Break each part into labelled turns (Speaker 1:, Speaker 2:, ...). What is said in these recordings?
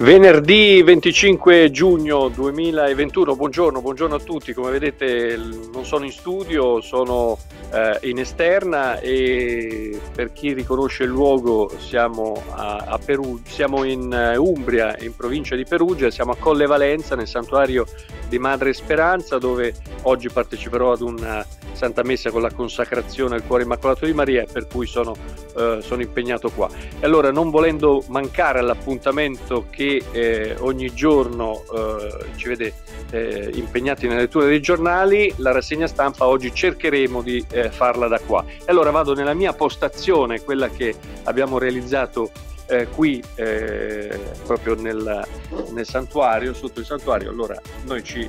Speaker 1: Venerdì 25 giugno 2021, buongiorno, buongiorno, a tutti, come vedete non sono in studio, sono eh, in esterna e per chi riconosce il luogo siamo, a, a Peru, siamo in uh, Umbria, in provincia di Perugia, siamo a Colle Valenza nel santuario di Madre Speranza dove oggi parteciperò ad un Santa Messa con la consacrazione al cuore immacolato di Maria, per cui sono, eh, sono impegnato qua. E allora, non volendo mancare all'appuntamento che eh, ogni giorno eh, ci vede eh, impegnati nella lettura dei giornali, la rassegna stampa oggi cercheremo di eh, farla da qua. E allora vado nella mia postazione, quella che abbiamo realizzato eh, qui eh, proprio nel, nel, santuario, sotto il santuario. Allora noi ci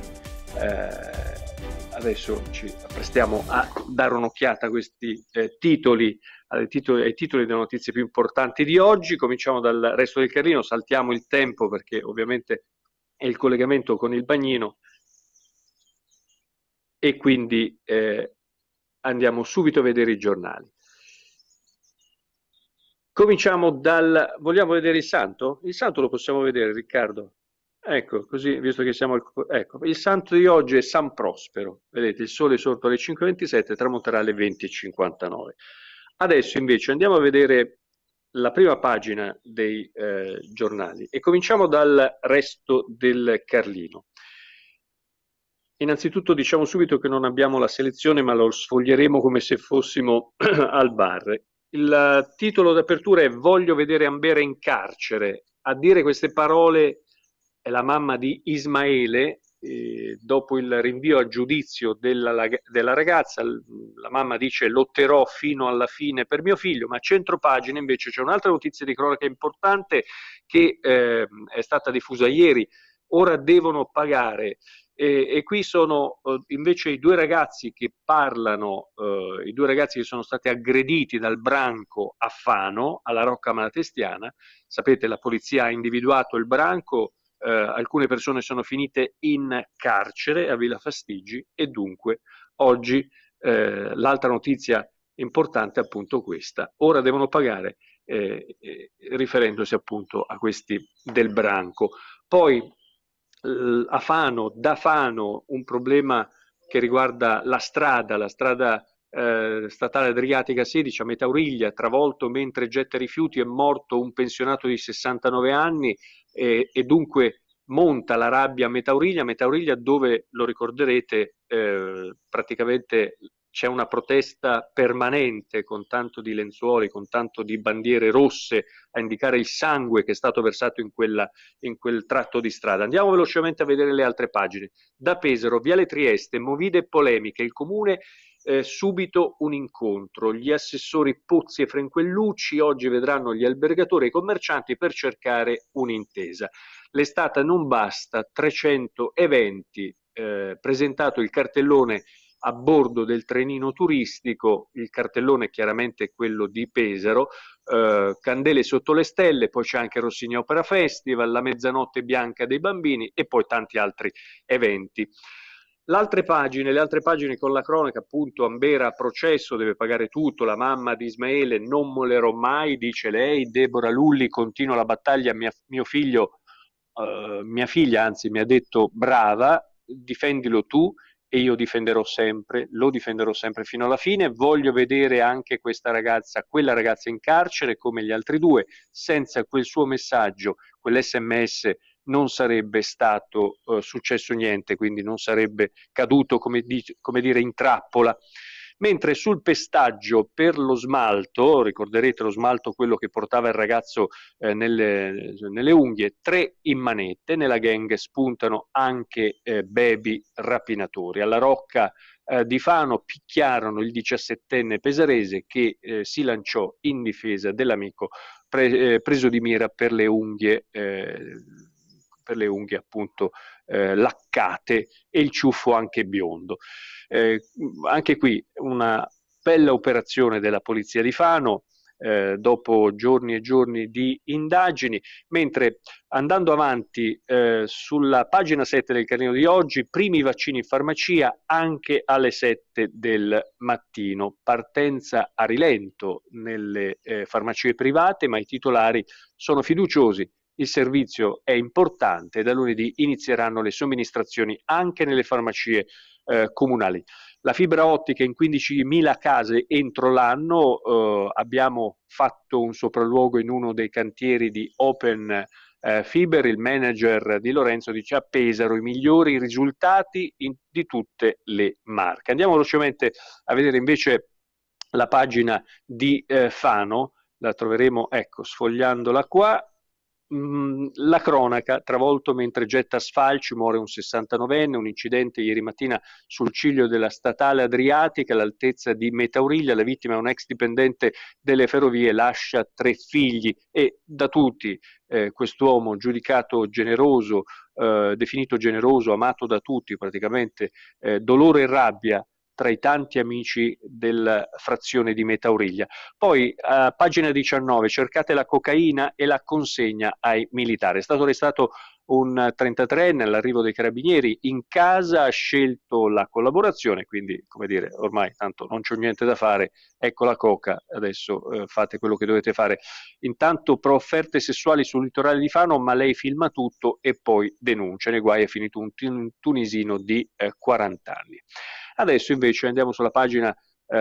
Speaker 1: eh, adesso ci apprestiamo a dare un'occhiata a questi eh, titoli, ai titoli, ai titoli delle notizie più importanti di oggi. Cominciamo dal resto del Carlino, saltiamo il tempo perché ovviamente è il collegamento con il bagnino e quindi eh, andiamo subito a vedere i giornali. Cominciamo dal... Vogliamo vedere il santo? Il santo lo possiamo vedere, Riccardo? Ecco, così, visto che siamo al... Ecco, il santo di oggi è San Prospero. Vedete, il sole è sorto alle 5.27 tramonterà alle 20.59. Adesso invece andiamo a vedere la prima pagina dei eh, giornali e cominciamo dal resto del Carlino. Innanzitutto diciamo subito che non abbiamo la selezione ma lo sfoglieremo come se fossimo al bar. Il titolo d'apertura è Voglio vedere Ambera in carcere. A dire queste parole è la mamma di Ismaele, eh, dopo il rinvio a giudizio della, della, ragazza, la mamma dice lotterò fino alla fine per mio figlio, ma a centro pagina invece c'è un'altra notizia di cronaca importante che eh, è stata diffusa ieri, ora devono pagare. E, e qui sono eh, invece i due ragazzi che parlano, eh, i due ragazzi che sono stati aggrediti dal branco a Fano, alla Rocca Malatestiana. Sapete, la polizia ha individuato il branco, eh, alcune persone sono finite in carcere a Villa Fastigi e dunque oggi eh, l'altra notizia importante è appunto questa. Ora devono pagare eh, eh riferendosi appunto a questi del branco. Poi a Fano, da Fano, un problema che riguarda la strada, la strada eh, statale Adriatica 16 a Metauriglia, travolto mentre getta rifiuti, è morto un pensionato di 69 anni eh, e dunque monta la rabbia a Metauriglia, Metauriglia dove, lo ricorderete, eh, praticamente c'è una protesta permanente con tanto di lenzuoli, con tanto di bandiere rosse a indicare il sangue che è stato versato in, quella, in quel tratto di strada. Andiamo velocemente a vedere le altre pagine. Da Pesaro, Viale Trieste, Movide e polemiche, il comune eh, subito un incontro. Gli assessori Pozzi e Frenquellucci oggi vedranno gli albergatori e i commercianti per cercare un'intesa. L'estate non basta, 300 eventi, eh, presentato il cartellone a bordo del trenino turistico, il cartellone chiaramente quello di Pesaro, eh, Candele sotto le stelle, poi c'è anche Rossini Opera Festival, la mezzanotte bianca dei bambini e poi tanti altri eventi. L'altre pagine, le altre pagine con la cronaca, appunto, Ambera a processo, deve pagare tutto, la mamma di Ismaele, non mollerò mai, dice lei, Deborah Lulli, continua la battaglia, mia, mio figlio, uh, mia figlia anzi mi ha detto brava, difendilo tu e io difenderò sempre, lo difenderò sempre fino alla fine, voglio vedere anche questa ragazza, quella ragazza in carcere come gli altri due, senza quel suo messaggio, quell'SMS non sarebbe stato eh, successo niente, quindi non sarebbe caduto, come, di, come dire, in trappola mentre sul pestaggio per lo smalto, ricorderete lo smalto quello che portava il ragazzo eh, nelle, nelle, unghie, tre immanette, nella gang spuntano anche eh, baby rapinatori. Alla Rocca eh, di Fano picchiarono il 17enne pesarese che eh, si lanciò in difesa dell'amico pre- eh, preso di mira per le unghie eh, per le unghie appunto eh, laccate e il ciuffo anche biondo. Eh, anche qui una bella operazione della Polizia di Fano, eh, dopo giorni e giorni di indagini, mentre andando avanti eh, sulla pagina 7 del carrino di oggi, primi vaccini in farmacia anche alle 7 del mattino, partenza a rilento nelle eh, farmacie private, ma i titolari sono fiduciosi il servizio è importante e da lunedì inizieranno le somministrazioni anche nelle farmacie eh, comunali. La fibra ottica in 15.000 case entro l'anno, eh, abbiamo fatto un sopralluogo in uno dei cantieri di Open eh, Fiber, il manager di Lorenzo dice a Pesaro i migliori risultati in, di tutte le marche. Andiamo velocemente a vedere invece la pagina di eh, Fano, la troveremo, ecco, sfogliandola qua, Mm, la cronaca, travolto mentre getta sfalci, muore un 69enne, un incidente ieri mattina sul ciglio della statale Adriatica all'altezza di Metauriglia, la vittima è un ex dipendente delle ferrovie, lascia tre figli e da tutti eh, quest'uomo giudicato generoso, eh, definito generoso, amato da tutti praticamente, eh, dolore e rabbia tra i tanti amici della frazione di Metauriglia. Poi, a pagina 19, cercate la cocaina e la consegna ai militari. È stato arrestato un 33enne all'arrivo dei carabinieri in casa, ha scelto la collaborazione, quindi come dire, ormai tanto non c'è niente da fare, ecco la coca, adesso eh, fate quello che dovete fare. Intanto pro offerte sessuali sul litorale di Fano, ma lei filma tutto e poi denuncia, nei guai è finito un, tun- tunisino di eh, 40 anni. Adesso invece andiamo sulla pagina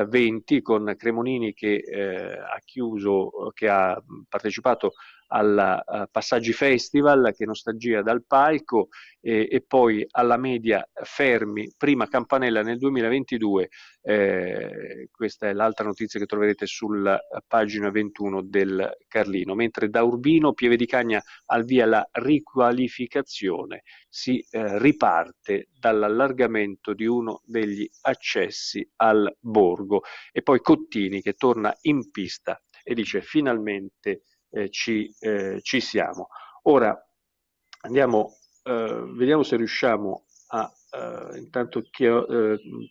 Speaker 1: 20 eh, con Cremonini che eh, ha chiuso, che ha partecipato al uh, eh, Passaggi Festival che nostalgia dal palco e, e, poi alla media Fermi, prima Campanella nel 2022, eh, questa è l'altra notizia che troverete sulla pagina 21 del Carlino, mentre da Urbino Pieve di Cagna al via la riqualificazione, si eh, riparte dall'allargamento di uno degli accessi al borgo e poi Cottini che torna in pista e dice finalmente eh, ci, eh, ci, siamo. Ora andiamo, eh, vediamo se riusciamo a, eh, intanto eh,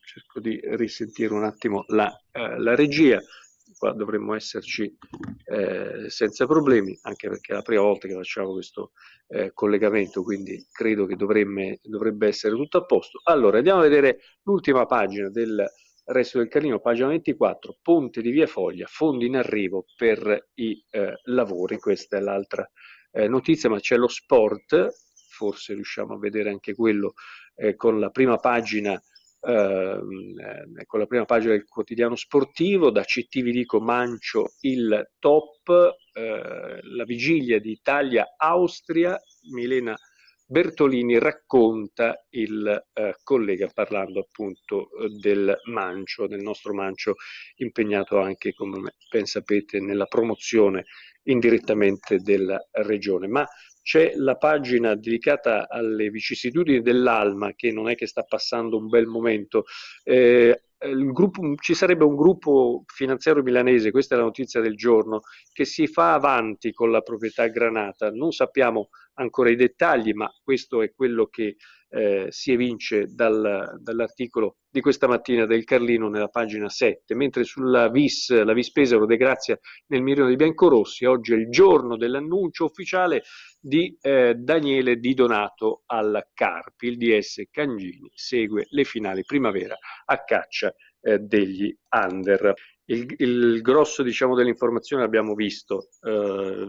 Speaker 1: cerco di risentire un attimo la, la regia, qua dovremmo esserci eh, senza problemi, anche perché è la prima volta che facciamo questo eh, collegamento, quindi credo che dovremmo, dovrebbe essere tutto a posto. Allora, andiamo a vedere l'ultima pagina del Resto del Carlino, pagina 24, Ponte di Via Foglia, fondi in arrivo per i eh, lavori, questa è l'altra eh, notizia, ma c'è lo sport, forse riusciamo a vedere anche quello eh, con la prima pagina ehm, eh, con la prima pagina del quotidiano sportivo, da CT vi dico Mancio il top, eh, la vigilia di Italia-Austria, Milena Bertolini racconta il eh, collega parlando appunto eh, del Mancio, del nostro Mancio impegnato anche, come ben sapete, nella promozione indirettamente della regione. Ma c'è la pagina dedicata alle vicissitudini dell'Alma che non è che sta passando un bel momento. Eh, eh, gruppo, ci sarebbe un gruppo finanziario milanese, questa è la notizia del giorno, che si fa avanti con la proprietà Granata. Non sappiamo ancora i dettagli, ma questo è quello che eh, si evince dal, dall'articolo di questa mattina del Carlino nella pagina 7, mentre sulla vis, la vis Pesaro De Grazia nel mirino di Biancorossi, oggi è il giorno dell'annuncio ufficiale di eh, Daniele Di Donato al Carpi, il DS Cangini segue le finali primavera a caccia eh, degli under il, il grosso diciamo, dell'informazione l'abbiamo visto, eh,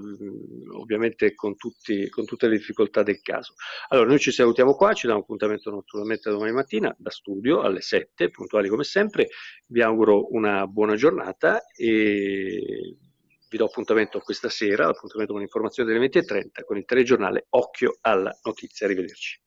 Speaker 1: ovviamente con, tutti, con, tutte le difficoltà del caso. Allora, noi ci salutiamo qua, ci diamo appuntamento naturalmente domani mattina da studio alle 7, puntuali come sempre. Vi auguro una buona giornata e vi do appuntamento questa sera, appuntamento con l'informazione delle 20.30 con il telegiornale Occhio alla Notizia. Arrivederci.